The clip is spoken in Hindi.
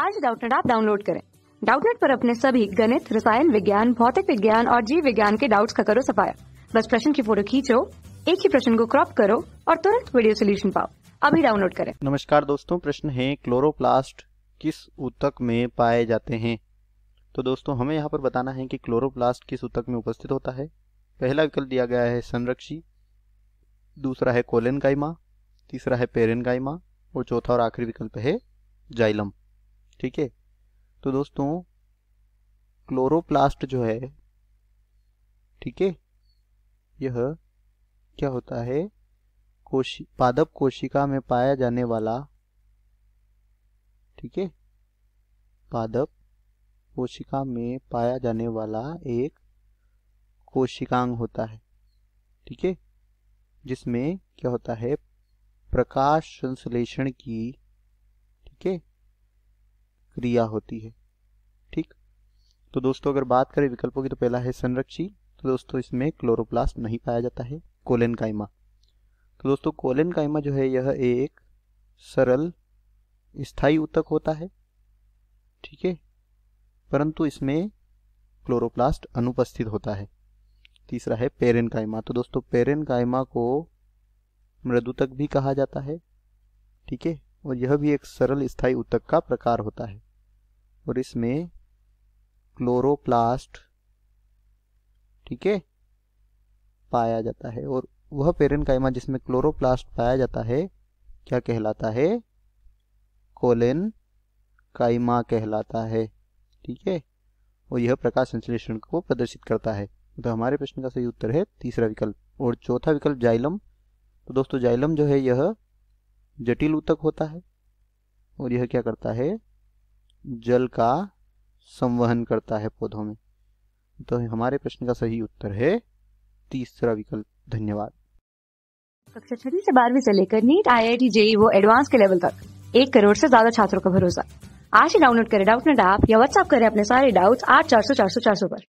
आज डाउटनेट आप डाउनलोड करें डाउटनेट पर अपने सभी गणित रसायन विज्ञान भौतिक विज्ञान और जीव विज्ञान के डाउट्स का करो सफाया बस प्रश्न की फोटो खींचो एक ही प्रश्न को क्रॉप करो और तुरंत वीडियो सोल्यूशन पाओ अभी डाउनलोड करें नमस्कार दोस्तों प्रश्न है क्लोरोप्लास्ट किस ऊतक में पाए जाते हैं तो दोस्तों हमें यहाँ पर बताना है कि क्लोरोप्लास्ट किस ऊतक में उपस्थित होता है पहला विकल्प दिया गया है संरक्षी दूसरा है कोलेन तीसरा है पेरेन और चौथा और आखिरी विकल्प है जाइलम ठीक है तो दोस्तों क्लोरोप्लास्ट जो है ठीक है यह क्या होता है कोशि पादप कोशिका में पाया जाने वाला ठीक है पादप कोशिका में पाया जाने वाला एक कोशिकांग होता है ठीक है जिसमें क्या होता है प्रकाश संश्लेषण की ठीक है क्रिया होती है ठीक तो दोस्तों अगर बात करें विकल्पों की तो पहला है संरक्षी तो दोस्तों इसमें क्लोरोप्लास्ट नहीं पाया जाता है कोलेन कायमा तो दोस्तों कोलेन कायमा जो है यह एक सरल स्थायी उत्तक होता है ठीक है परंतु इसमें क्लोरोप्लास्ट अनुपस्थित होता है तीसरा है पेरेन कायमा तो दोस्तों पेरेन कायमा को मृदुतक भी कहा जाता है ठीक है और यह भी एक सरल स्थायी उत्तक का प्रकार होता है और इसमें क्लोरोप्लास्ट ठीक है पाया जाता है और वह कायमा जिसमें क्लोरोप्लास्ट पाया जाता है क्या कहलाता है कोलेन कायमा कहलाता है ठीक है और यह प्रकाश संश्लेषण को प्रदर्शित करता है तो हमारे प्रश्न का सही उत्तर है तीसरा विकल्प और चौथा विकल्प जाइलम तो दोस्तों जाइलम जो है यह जटिल उतक होता है और यह क्या करता है जल का संवहन करता है पौधों में तो हमारे प्रश्न का सही उत्तर है तीसरा विकल्प धन्यवाद कक्षा छठी से बारहवीं से लेकर NEET I I T JEE वो एडवांस के लेवल तक एक करोड़ से ज्यादा छात्रों का भरोसा आज ही डाउनलोड करें डाउट नेट ऐप या व्हाट्सएप करें अपने सारे डाउट्स आठ चार सौ चार सौ चार सौ पर